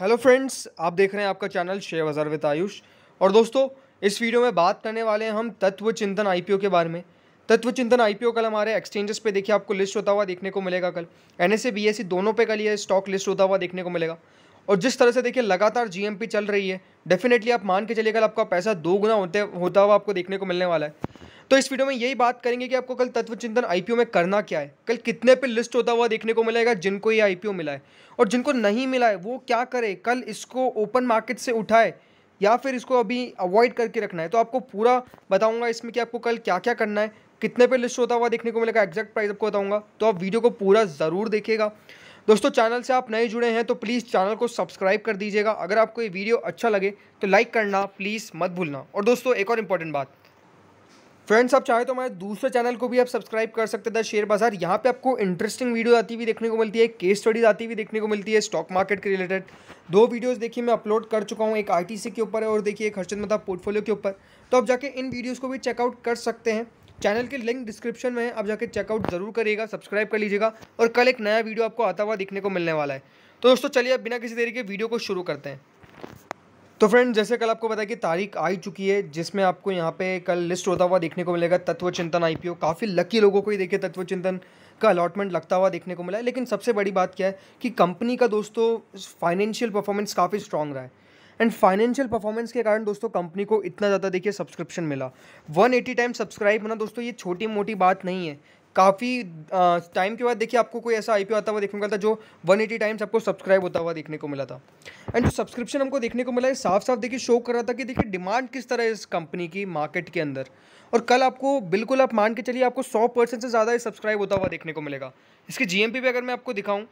hello friends आप देख रहे हैं आपका चैनल शेयर बाज़ार विद आयुष और दोस्तों इस वीडियो में बात करने वाले हैं हम तत्व चिंतन आईपीओ के बारे में तत्व चिंतन आईपीओ कल हमारे एक्सचेंजेस पे देखिए आपको लिस्ट होता हुआ देखने को मिलेगा कल एन एस बीएससी दोनों पे कल ये स्टॉक लिस्ट होता हुआ देखने को मिलेगा और जिस तरह से देखिए लगातार जी चल रही है डेफिनेटली आप मान के चलिए कल आपका पैसा दो गुना होते होता हुआ आपको देखने को मिलने वाला है तो इस वीडियो में यही बात करेंगे कि आपको कल तत्व चिंतन आईपीओ में करना क्या है कल कितने पे लिस्ट होता हुआ देखने को मिलेगा जिनको ये आईपीओ मिला है और जिनको नहीं मिला है वो क्या करे कल इसको ओपन मार्केट से उठाए या फिर इसको अभी अवॉइड करके रखना है तो आपको पूरा बताऊंगा इसमें कि आपको कल क्या क्या करना है कितने पे लिस्ट होता हुआ देखने को मिलेगा एग्जैक्ट प्राइस आपको बताऊंगा तो आप वीडियो को पूरा ज़रूर देखेगा दोस्तों चैनल से आप नए जुड़े हैं तो प्लीज़ चैनल को सब्सक्राइब कर दीजिएगा अगर आपको ये वीडियो अच्छा लगे तो लाइक करना प्लीज़ मत भूलना और दोस्तों एक और इम्पॉर्टेंट बात फ्रेंड्स आप चाहे तो हमारे दूसरे चैनल को भी आप सब्सक्राइब कर सकते हैं शेयर बाजार यहाँ पे आपको इंटरेस्टिंग वीडियो आती हुई देखने को मिलती है केस स्टडीज आती हुई देखने को मिलती है स्टॉक मार्केट के रिलेटेड दो वीडियोस देखिए मैं अपलोड कर चुका हूँ एक आईटीसी के ऊपर है और देखिए एक हर्षद मेहता पोर्टफोलियो के ऊपर तो आप जाके इन वीडियोज़ को भी चेकआउट कर सकते हैं चैनल के लिंक डिस्क्रिप्शन में है आप जाके चेकआउट जरूर करिएगा सब्सक्राइब कर लीजिएगा और कल एक नया वीडियो आपको आता हुआ देखने को मिलने वाला है तो दोस्तों चलिए आप बिना किसी देरी के वीडियो को शुरू करते हैं तो फ्रेंड जैसे कल आपको बताया कि तारीख आई चुकी है जिसमें आपको यहाँ पे कल लिस्ट होता हुआ देखने को मिलेगा तत्व चिंतन आईपीओ काफ़ी लकी लोगों को ही देखिए तत्व चिंतन का अलॉटमेंट लगता हुआ देखने को मिला है लेकिन सबसे बड़ी बात क्या है कि कंपनी का दोस्तों फाइनेंशियल परफॉर्मेंस काफ़ी स्ट्रांग रहा है एंड फाइनेंशियल परफॉर्मेंस के कारण दोस्तों कंपनी को इतना ज़्यादा देखिए सब्सक्रिप्शन मिला 180 टाइम सब्सक्राइब होना दोस्तों ये छोटी मोटी बात नहीं है काफ़ी टाइम के बाद देखिए आपको कोई ऐसा आई आता हुआ देखने को मिला था जो 180 टाइम्स आपको सब्सक्राइब होता हुआ देखने को मिला था एंड जो सब्सक्रिप्शन हमको देखने को मिला है साफ साफ देखिए शो कर रहा था कि देखिए डिमांड किस तरह है इस कंपनी की मार्केट के अंदर और कल आपको बिल्कुल आप मान के चलिए आपको सौ परसेंट से ज़्यादा सब्सक्राइब होता हुआ देखने को मिलेगा इसके जी भी अगर मैं आपको दिखाऊँ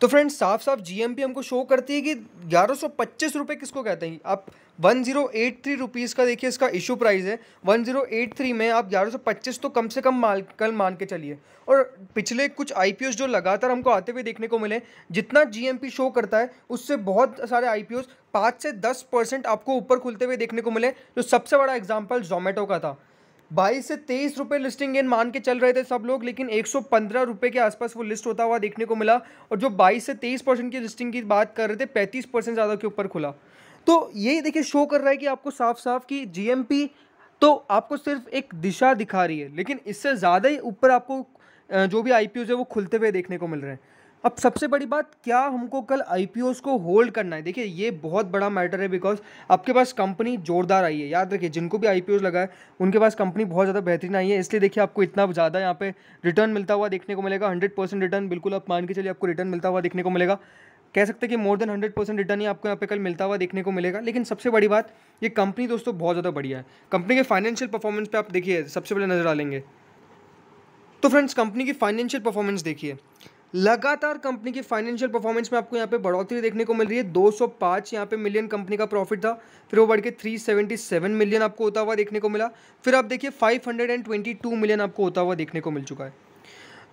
तो फ्रेंड्स साफ साफ जीएमपी हमको शो करती है कि ग्यारह सौ पच्चीस रुपये किसको कहते हैं आप one zero eight three rupees का देखिए इसका इशू प्राइस है वन जीरो एट थ्री में आप ग्यारह सौ पच्चीस तो कम से कम माल कल मान के चलिए और पिछले कुछ आई पी जो लगातार हमको आते हुए देखने को मिले जितना जी एम पी शो करता है उससे बहुत सारे आई पी पाँच से दस परसेंट आपको ऊपर खुलते हुए देखने को मिले जो सबसे बड़ा एग्जाम्पल जोमेटो का था बाईस से तेईस रुपये लिस्टिंग गेन मान के चल रहे थे सब लोग लेकिन एक सौ पंद्रह रुपये के आसपास वो लिस्ट होता हुआ देखने को मिला और जो बाईस से तेईस परसेंट की लिस्टिंग की बात कर रहे थे पैंतीस परसेंट ज़्यादा के ऊपर खुला तो ये देखिए शो कर रहा है कि आपको साफ साफ कि जीएमपी तो आपको सिर्फ एक दिशा दिखा रही है लेकिन इससे ज़्यादा ही ऊपर आपको जो भी आई है वो खुलते हुए देखने को मिल रहे हैं अब सबसे बड़ी बात क्या हमको कल आई को होल्ड करना है देखिए ये बहुत बड़ा मैटर है बिकॉज आपके पास कंपनी जोरदार आई है याद रखिए जिनको भी आई लगा है उनके पास कंपनी बहुत ज़्यादा बेहतरीन आई है इसलिए देखिए आपको इतना ज़्यादा यहाँ पे रिटर्न मिलता हुआ देखने को मिलेगा हंड्रेड परसेंट रिटर्न बिल्कुल आप मान के चलिए आपको रिटर्न मिलता हुआ देखने को मिलेगा कह सकते हैं कि more than hundred percent return ही आपको यहाँ पे कल मिलता हुआ देखने को मिलेगा लेकिन सबसे बड़ी बात ये कंपनी दोस्तों बहुत ज़्यादा बढ़िया है कंपनी के फाइनेंशियल परफॉर्मेंस पे आप देखिए सबसे पहले नज़र डालेंगे तो फ्रेंड्स कंपनी की फाइनेंशियल परफॉर्मेंस देखिए लगातार कंपनी की फाइनेंशियल परफॉर्मेंस में आपको यहाँ पे बढ़ोतरी देखने को मिल रही है 205 यहाँ पे मिलियन कंपनी का प्रॉफिट था फिर वो बढ़ के थ्री मिलियन आपको होता हुआ देखने को मिला फिर आप देखिए 522 मिलियन आपको होता हुआ देखने को मिल चुका है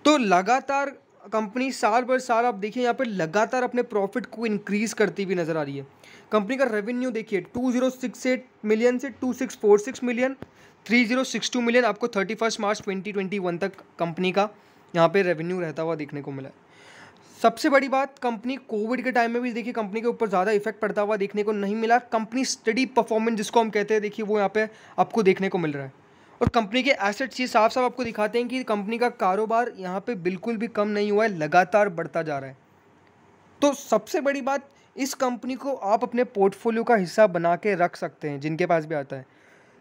तो लगातार कंपनी साल भर साल आप देखिए यहाँ पर लगातार अपने प्रॉफिट को इंक्रीज़ करती हुई नज़र आ रही है कंपनी का रेवेन्यू देखिए टू मिलियन से टू मिलियन थ्री मिलियन आपको थर्टी मार्च ट्वेंटी तक कंपनी का यहाँ पे रेवेन्यू रहता हुआ देखने को मिला है सबसे बड़ी बात कंपनी कोविड के टाइम में भी देखिए कंपनी के ऊपर ज़्यादा इफेक्ट पड़ता हुआ देखने को नहीं मिला कंपनी स्टडी परफॉर्मेंस जिसको हम कहते हैं देखिए वो यहाँ पे आपको देखने को मिल रहा है और कंपनी के एसेट्स ये साफ साफ आपको दिखाते हैं कि कंपनी का कारोबार यहाँ पे बिल्कुल भी कम नहीं हुआ है लगातार बढ़ता जा रहा है तो सबसे बड़ी बात इस कंपनी को आप अपने पोर्टफोलियो का हिस्सा बना के रख सकते हैं जिनके पास भी आता है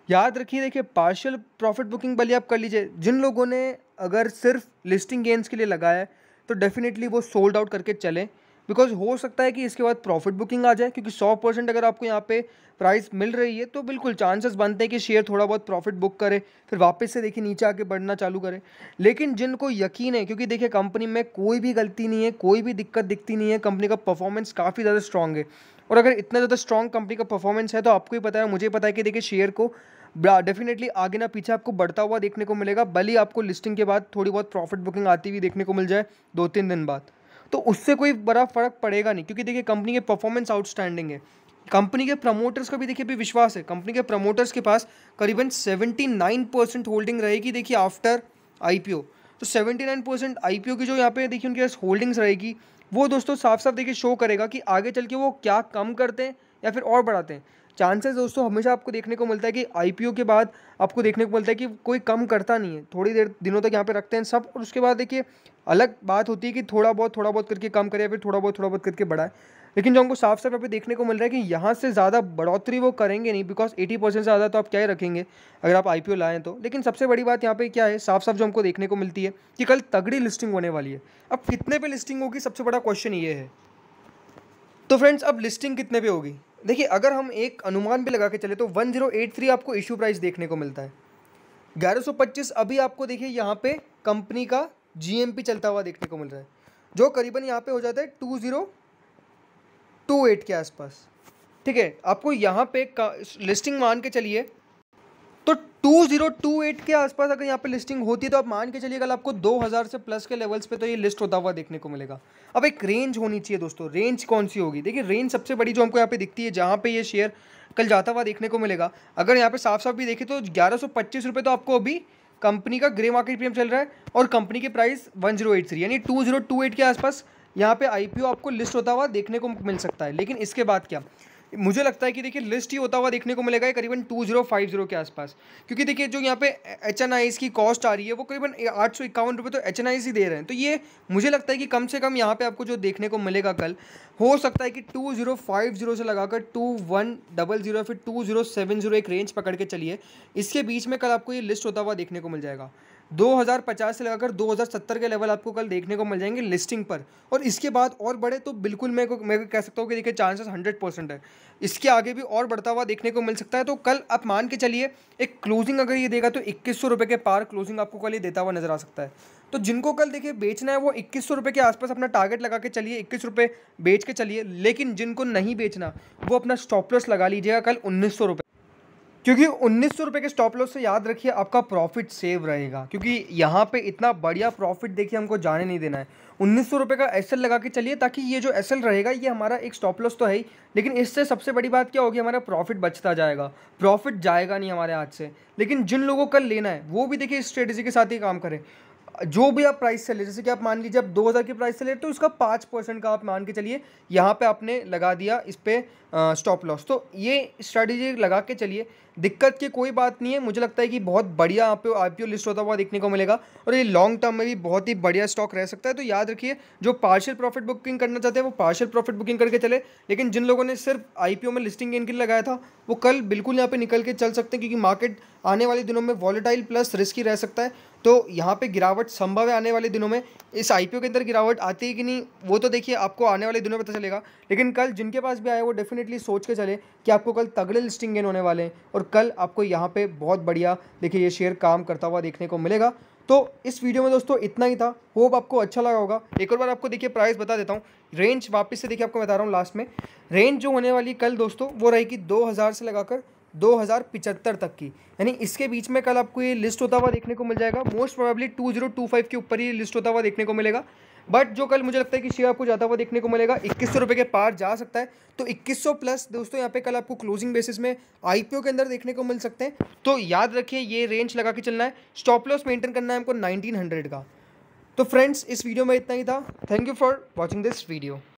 याद रखिए देखिए पार्शल प्रॉफिट बुकिंग भले आप कर लीजिए जिन लोगों ने अगर सिर्फ लिस्टिंग गेंस के लिए लगाया है तो डेफिनेटली वो सोल्ड आउट करके चलें बिकॉज हो सकता है कि इसके बाद प्रॉफिट बुकिंग आ जाए क्योंकि सौ परसेंट अगर आपको यहाँ पे प्राइस मिल रही है तो बिल्कुल चांसेस बनते हैं कि शेयर थोड़ा बहुत प्रॉफिट बुक करे फिर वापस से देखिए नीचे आके बढ़ना चालू करे लेकिन जिनको यकीन है क्योंकि देखिए कंपनी में कोई भी गलती नहीं है कोई भी दिक्कत दिखती नहीं है कंपनी का परफॉर्मेंस काफ़ी ज़्यादा स्ट्रॉन्ग है और अगर इतना ज़्यादा स्ट्रॉन्ग कंपनी का परफॉर्मेंस है तो आपको ही पता है मुझे पता है कि देखिए शेयर को डेफिनेटली आगे ना पीछे आपको बढ़ता हुआ देखने को मिलेगा भले आपको लिस्टिंग के बाद थोड़ी बहुत प्रॉफिट बुकिंग आती हुई देखने को मिल जाए दो तीन दिन बाद तो उससे कोई बड़ा फ़र्क पड़ेगा नहीं क्योंकि देखिए कंपनी के परफॉर्मेंस आउटस्टैंडिंग है कंपनी के प्रमोटर्स का भी देखिए अभी विश्वास है कंपनी के प्रमोटर्स के पास करीबन 79 परसेंट होल्डिंग रहेगी देखिए आफ्टर आईपीओ तो 79 परसेंट आई की जो यहाँ पे देखिए उनके पास होल्डिंग्स रहेगी वो दोस्तों साफ साफ देखिए शो करेगा कि आगे चल के वो क्या कम करते हैं या फिर और बढ़ाते हैं चांसेस दोस्तों हमेशा आपको देखने को मिलता है कि आईपीओ के बाद आपको देखने को मिलता है कि कोई कम करता नहीं है थोड़ी देर दिनों तक यहाँ पे रखते हैं सब और उसके बाद देखिए अलग बात होती है कि थोड़ा बहुत थोड़ा बहुत करके कम करें या फिर थोड़ा बहुत थोड़ा बहुत करके बढ़ाए लेकिन जो हमको साफ साफ यहाँ पे देखने को मिल रहा है कि यहाँ से ज़्यादा बढ़ोतरी वो करेंगे नहीं बिकॉज एटी परसेंट ज़्यादा तो आप क्या ही रखेंगे अगर आप आई लाएँ तो लेकिन सबसे बड़ी बात यहाँ पे क्या है साफ साफ जो हमको देखने को मिलती है कि कल तगड़ी लिस्टिंग होने वाली है अब कितने पर लिस्टिंग होगी सबसे बड़ा क्वेश्चन ये है तो फ्रेंड्स अब लिस्टिंग कितने पे होगी देखिए अगर हम एक अनुमान भी लगा के चले तो 1083 आपको इश्यू प्राइस देखने को मिलता है 1125 अभी आपको देखिए यहाँ पे कंपनी का जीएमपी चलता हुआ देखने को मिल रहा है जो करीबन यहाँ पे हो जाता है 2028 के आसपास ठीक है आपको यहाँ पे लिस्टिंग मान के चलिए तो 2028 के आसपास अगर यहाँ पे लिस्टिंग होती है तो आप मान के चलिए कल आपको 2000 से प्लस के लेवल्स पे तो ये लिस्ट होता हुआ देखने को मिलेगा अब एक रेंज होनी चाहिए दोस्तों रेंज कौन सी होगी देखिए रेंज सबसे बड़ी जो हमको यहाँ पे दिखती है जहाँ पे ये शेयर कल जाता हुआ देखने को मिलेगा अगर यहाँ पे साफ साफ भी देखें तो ग्यारह तो आपको अभी कंपनी का ग्रे मार्केट प्रीमियम चल रहा है और कंपनी की प्राइस वन यानी टू के आसपास यहाँ पे आई आपको लिस्ट होता हुआ देखने को मिल सकता है लेकिन इसके बाद क्या मुझे लगता है कि देखिए लिस्ट ही होता हुआ देखने को मिलेगा करीबन टू जीरो फाइव जीरो के आसपास क्योंकि देखिए जो यहाँ पे एच एन आई की कॉस्ट आ रही है वो करीबन आठ सौ इक्यावन रुपये तो एच एन आई ही दे रहे हैं तो ये मुझे लगता है कि कम से कम यहाँ पे आपको जो देखने को मिलेगा कल हो सकता है कि टू जीरो फाइव जीरो से लगाकर टू वन डबल जीरो फिर टू जीरो सेवन जीरो एक रेंज पकड़ के चलिए इसके बीच में कल आपको ये लिस्ट होता हुआ देखने को मिल जाएगा 2050 से लगाकर 2070 के लेवल आपको कल देखने को मिल जाएंगे लिस्टिंग पर और इसके बाद और बढ़े तो बिल्कुल मैं को मैं कह सकता हूँ कि देखिए चांसेस 100 परसेंट है इसके आगे भी और बढ़ता हुआ देखने को मिल सकता है तो कल आप मान के चलिए एक क्लोजिंग अगर ये देगा तो इक्कीस सौ के पार क्लोजिंग आपको कल ये देता हुआ नजर आ सकता है तो जिनको कल देखिए बेचना है वो इक्कीस सौ के आसपास अपना टारगेट लगा के चलिए इक्कीस रुपये बेच के चलिए लेकिन जिनको नहीं बेचना वो अपना स्टॉपलेस लगा लीजिएगा कल उन्नीस सौ रुपये क्योंकि उन्नीस सौ के स्टॉप लॉस से याद रखिए आपका प्रॉफिट सेव रहेगा क्योंकि यहाँ पे इतना बढ़िया प्रॉफिट देखिए हमको जाने नहीं देना है उन्नीस सौ रुपये का एस लगा के चलिए ताकि ये जो एस रहेगा ये हमारा एक स्टॉप लॉस तो है ही लेकिन इससे सबसे बड़ी बात क्या होगी हमारा प्रॉफिट बचता जाएगा प्रॉफिट जाएगा नहीं हमारे हाथ से लेकिन जिन लोगों का लेना है वो भी देखिए इस स्ट्रेटेजी के साथ ही काम करें जो भी आप प्राइस से ले जैसे कि आप मान लीजिए आप दो हज़ार की प्राइस से ले तो उसका पाँच परसेंट का आप मान के चलिए यहाँ पे आपने लगा दिया इस पर स्टॉप लॉस तो ये स्ट्रेटेजी लगा के चलिए दिक्कत की कोई बात नहीं है मुझे लगता है कि बहुत बढ़िया आप आई पी लिस्ट होता हुआ देखने को मिलेगा और ये लॉन्ग टर्म में भी बहुत ही बढ़िया स्टॉक रह सकता है तो याद रखिए जो पार्शियल प्रॉफिट बुकिंग करना चाहते हैं वो पार्शियल प्रॉफिट बुकिंग करके चले लेकिन जिन लोगों ने सिर्फ आई में लिस्टिंग इनके लिए लगाया था वो कल बिल्कुल यहाँ पर निकल के चल सकते हैं क्योंकि मार्केट आने वाले दिनों में वॉलेटाइल प्लस रिस्की रह सकता है तो यहाँ पे गिरावट संभव है आने वाले दिनों में इस आईपीओ के अंदर गिरावट आती है कि नहीं वो तो देखिए आपको आने वाले दिनों में पता चलेगा लेकिन कल जिनके पास भी आए वो डेफिनेटली सोच के चले कि आपको कल तगड़े लिस्टिंग गेन होने वाले हैं और कल आपको यहाँ पे बहुत बढ़िया देखिए ये शेयर काम करता हुआ देखने को मिलेगा तो इस वीडियो में दोस्तों इतना ही था होप आपको अच्छा लगा होगा एक और बार आपको देखिए प्राइस बता देता हूँ रेंज वापस से देखिए आपको बता रहा हूँ लास्ट में रेंज जो होने वाली कल दोस्तों वो रहेगी दो हज़ार से लगाकर दो हज़ार पिचहत्तर तक की यानी इसके बीच में कल आपको ये लिस्ट होता हुआ देखने को मिल जाएगा most probably two zero two five के ऊपर ही लिस्ट होता हुआ देखने को मिलेगा बट जो कल मुझे लगता है कि शेयर आपको जाता हुआ देखने को मिलेगा इक्कीस सौ रुपये के पार जा सकता है तो इक्कीस सौ प्लस दोस्तों यहाँ पे कल आपको क्लोजिंग बेसिस में आईपीओ के अंदर देखने को मिल सकते हैं तो याद रखिए ये रेंज लगा के चलना है स्टॉप लॉस मेंटेन करना है हमको नाइनटीन हंड्रेड का तो फ्रेंड्स इस वीडियो में इतना ही था thank you for watching this video